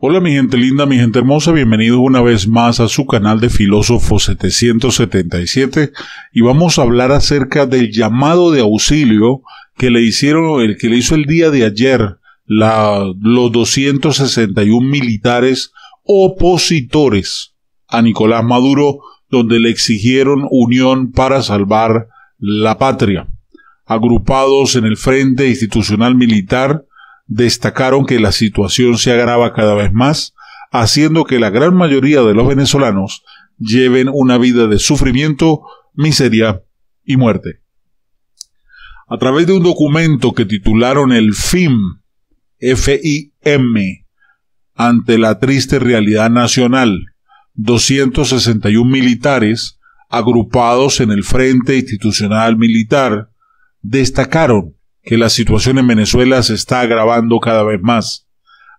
Hola mi gente linda, mi gente hermosa, bienvenidos una vez más a su canal de Filósofo 777 y vamos a hablar acerca del llamado de auxilio que le hicieron, el que le hizo el día de ayer los 261 militares opositores a Nicolás Maduro, donde le exigieron unión para salvar la patria. Agrupados en el Frente Institucional Militar, destacaron que la situación se agrava cada vez más, haciendo que la gran mayoría de los venezolanos lleven una vida de sufrimiento, miseria y muerte. A través de un documento que titularon el FIM, M ante la triste realidad nacional, 261 militares agrupados en el Frente Institucional Militar destacaron que la situación en Venezuela se está agravando cada vez más,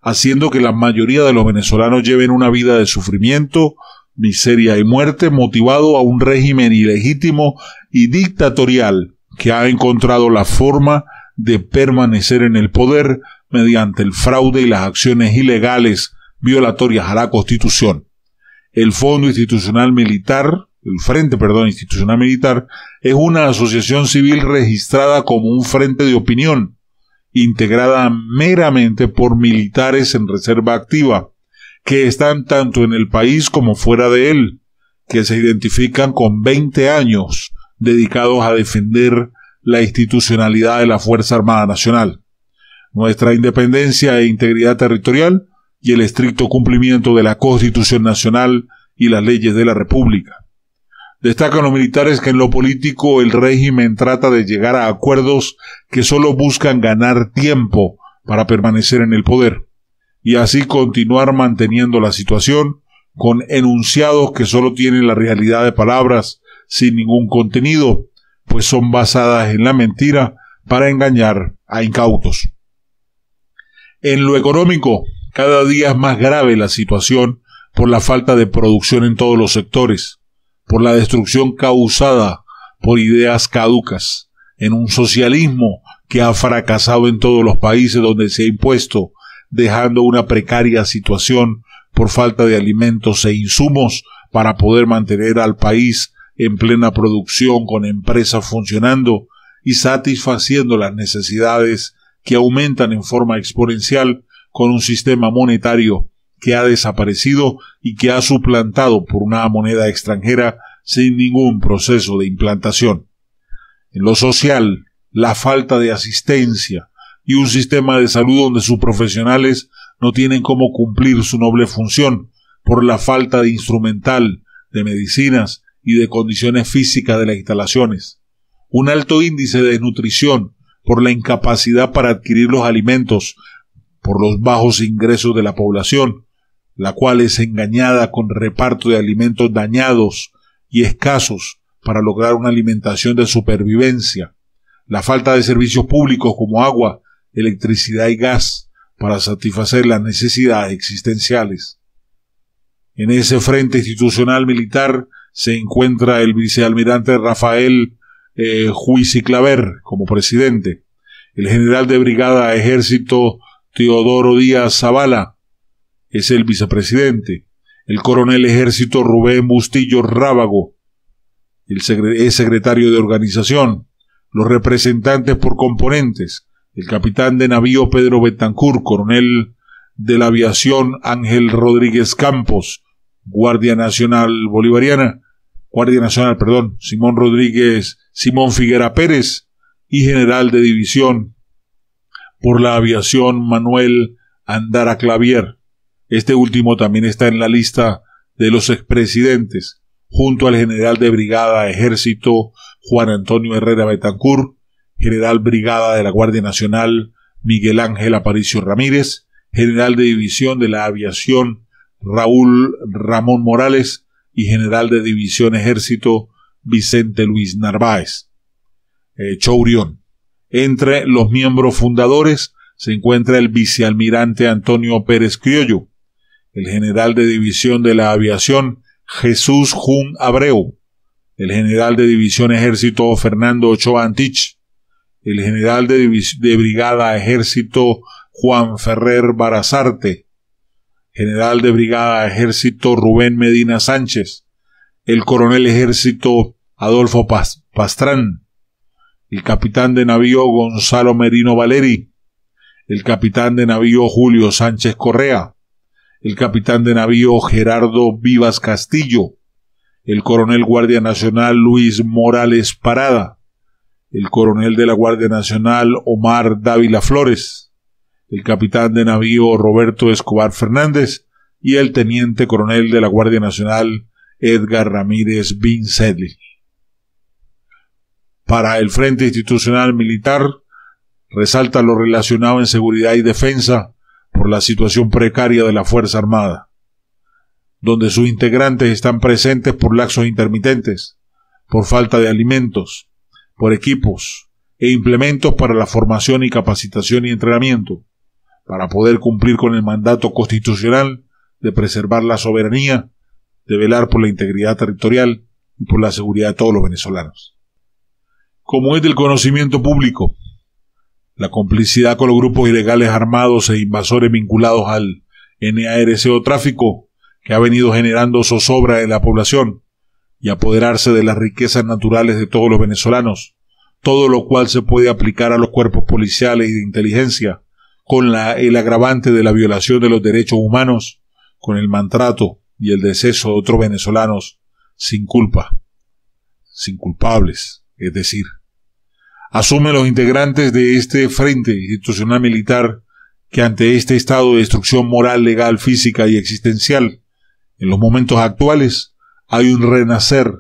haciendo que la mayoría de los venezolanos lleven una vida de sufrimiento, miseria y muerte motivado a un régimen ilegítimo y dictatorial que ha encontrado la forma de permanecer en el poder mediante el fraude y las acciones ilegales violatorias a la Constitución. El Fondo Institucional Militar el Frente, perdón, Institucional Militar, es una asociación civil registrada como un frente de opinión, integrada meramente por militares en reserva activa, que están tanto en el país como fuera de él, que se identifican con 20 años dedicados a defender la institucionalidad de la Fuerza Armada Nacional, nuestra independencia e integridad territorial y el estricto cumplimiento de la Constitución Nacional y las leyes de la República. Destacan los militares que en lo político el régimen trata de llegar a acuerdos que solo buscan ganar tiempo para permanecer en el poder y así continuar manteniendo la situación con enunciados que solo tienen la realidad de palabras sin ningún contenido, pues son basadas en la mentira para engañar a incautos. En lo económico, cada día es más grave la situación por la falta de producción en todos los sectores por la destrucción causada por ideas caducas, en un socialismo que ha fracasado en todos los países donde se ha impuesto, dejando una precaria situación por falta de alimentos e insumos para poder mantener al país en plena producción con empresas funcionando y satisfaciendo las necesidades que aumentan en forma exponencial con un sistema monetario que ha desaparecido y que ha suplantado por una moneda extranjera sin ningún proceso de implantación. En lo social, la falta de asistencia y un sistema de salud donde sus profesionales no tienen cómo cumplir su noble función por la falta de instrumental, de medicinas y de condiciones físicas de las instalaciones. Un alto índice de desnutrición por la incapacidad para adquirir los alimentos, por los bajos ingresos de la población la cual es engañada con reparto de alimentos dañados y escasos para lograr una alimentación de supervivencia, la falta de servicios públicos como agua, electricidad y gas para satisfacer las necesidades existenciales. En ese frente institucional militar se encuentra el vicealmirante Rafael eh, y Claver como presidente, el general de brigada ejército Teodoro Díaz Zavala, es el vicepresidente, el coronel ejército Rubén Bustillo Rábago, el es secretario de organización, los representantes por componentes, el capitán de navío Pedro Betancur, coronel de la aviación Ángel Rodríguez Campos, Guardia Nacional Bolivariana, Guardia Nacional, perdón, Simón Rodríguez, Simón Figuera Pérez y general de división por la aviación Manuel Andara Clavier, este último también está en la lista de los expresidentes, junto al general de brigada ejército Juan Antonio Herrera Betancur, general brigada de la Guardia Nacional Miguel Ángel Aparicio Ramírez, general de división de la aviación Raúl Ramón Morales y general de división ejército Vicente Luis Narváez. Eh, Chourión. Entre los miembros fundadores se encuentra el vicealmirante Antonio Pérez Criollo, el general de división de la aviación Jesús Jun Abreu, el general de división ejército Fernando Ochoa Antich, el general de, brigada ejército Juan Ferrer Barazarte, general de brigada ejército Rubén Medina Sánchez, el coronel ejército Adolfo Pastrán, el capitán de navío Gonzalo Merino Valeri, el capitán de navío Julio Sánchez Correa, el capitán de navío Gerardo Vivas Castillo, el coronel Guardia Nacional Luis Morales Parada, el coronel de la Guardia Nacional Omar Dávila Flores, el capitán de navío Roberto Escobar Fernández y el teniente coronel de la Guardia Nacional Edgar Ramírez Vincelli. Para el Frente Institucional Militar, resalta lo relacionado en seguridad y defensa por la situación precaria de la Fuerza Armada, donde sus integrantes están presentes por laxos intermitentes, por falta de alimentos, por equipos e implementos para la formación y capacitación y entrenamiento, para poder cumplir con el mandato constitucional de preservar la soberanía, de velar por la integridad territorial y por la seguridad de todos los venezolanos. Como es del conocimiento público, la complicidad con los grupos ilegales armados e invasores vinculados al NARCO tráfico que ha venido generando zozobra en la población y apoderarse de las riquezas naturales de todos los venezolanos, todo lo cual se puede aplicar a los cuerpos policiales y de inteligencia, con el agravante de la violación de los derechos humanos, con el maltrato y el deceso de otros venezolanos sin culpa, sin culpables, es decir, asumen los integrantes de este Frente Institucional Militar que ante este estado de destrucción moral, legal, física y existencial, en los momentos actuales hay un renacer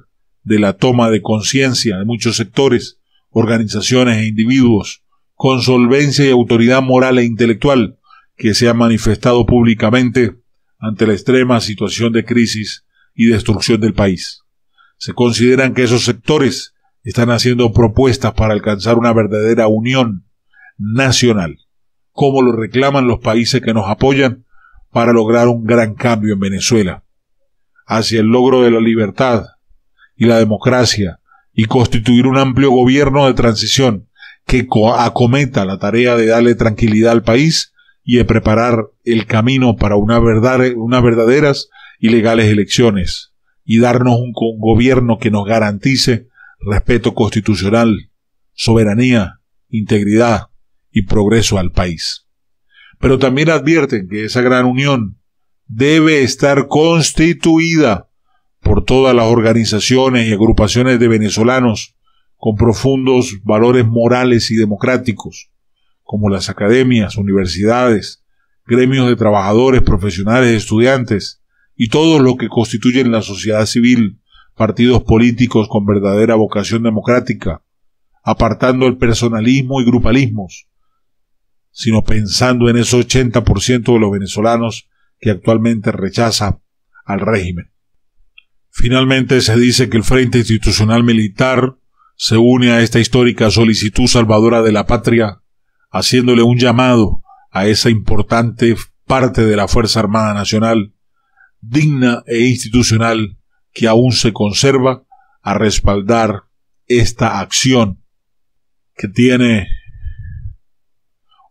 de la toma de conciencia de muchos sectores, organizaciones e individuos, con solvencia y autoridad moral e intelectual que se ha manifestado públicamente ante la extrema situación de crisis y destrucción del país. Se consideran que esos sectores están haciendo propuestas para alcanzar una verdadera unión nacional, como lo reclaman los países que nos apoyan para lograr un gran cambio en Venezuela, hacia el logro de la libertad y la democracia y constituir un amplio gobierno de transición que acometa la tarea de darle tranquilidad al país y de preparar el camino para unas verdaderas y legales elecciones y darnos un gobierno que nos garantice respeto constitucional, soberanía, integridad y progreso al país. Pero también advierten que esa gran unión debe estar constituida por todas las organizaciones y agrupaciones de venezolanos con profundos valores morales y democráticos, como las academias, universidades, gremios de trabajadores, profesionales, estudiantes y todo lo que constituyen la sociedad civil, partidos políticos con verdadera vocación democrática, apartando el personalismo y grupalismos, sino pensando en ese 80% de los venezolanos que actualmente rechaza al régimen. Finalmente se dice que el Frente Institucional Militar se une a esta histórica solicitud salvadora de la patria, haciéndole un llamado a esa importante parte de la Fuerza Armada Nacional, digna e institucional, que aún se conserva a respaldar esta acción que tiene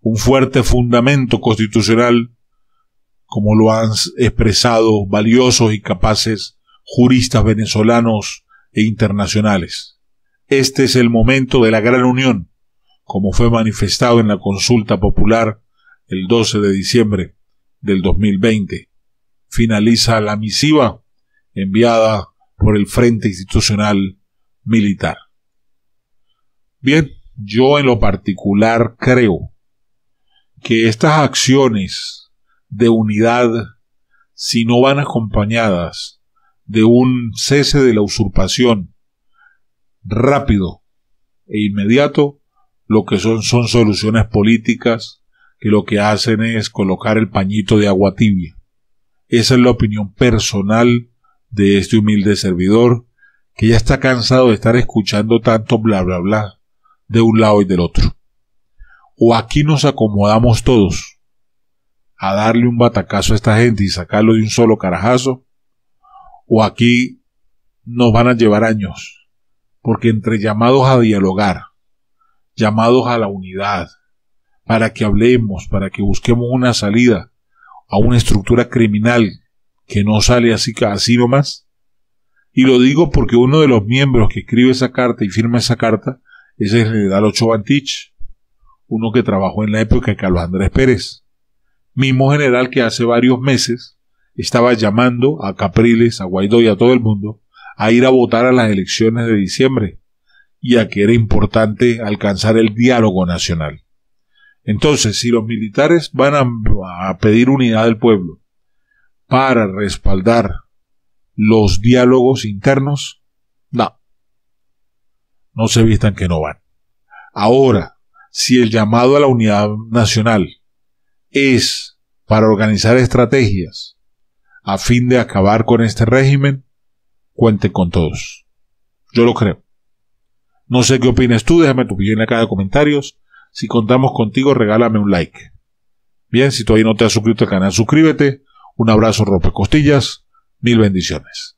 un fuerte fundamento constitucional, como lo han expresado valiosos y capaces juristas venezolanos e internacionales. Este es el momento de la gran unión, como fue manifestado en la consulta popular el 12 de diciembre del 2020. Finaliza la misiva enviada por el Frente Institucional Militar. Bien, yo en lo particular creo que estas acciones de unidad, si no van acompañadas de un cese de la usurpación rápido e inmediato, lo que son son soluciones políticas que lo que hacen es colocar el pañito de agua tibia. Esa es la opinión personal de este humilde servidor, que ya está cansado de estar escuchando tanto bla bla bla de un lado y del otro. O aquí nos acomodamos todos a darle un batacazo a esta gente y sacarlo de un solo carajazo, o aquí nos van a llevar años, porque entre llamados a dialogar, llamados a la unidad, para que hablemos, para que busquemos una salida a una estructura criminal que no sale así, así nomás. Y lo digo porque uno de los miembros que escribe esa carta y firma esa carta es el general Ocho Bantich, uno que trabajó en la época de Carlos Andrés Pérez, mismo general que hace varios meses estaba llamando a Capriles, a Guaidó y a todo el mundo a ir a votar a las elecciones de diciembre y a que era importante alcanzar el diálogo nacional. Entonces, si los militares van a pedir unidad del pueblo para respaldar los diálogos internos, no. No se vistan que no van. Ahora, si el llamado a la unidad nacional es para organizar estrategias a fin de acabar con este régimen, cuente con todos. Yo lo creo. No sé qué opinas tú, déjame tu opinión en de comentarios. Si contamos contigo, regálame un like. Bien, si todavía no te has suscrito al canal, suscríbete. Un abrazo, costillas, Mil bendiciones.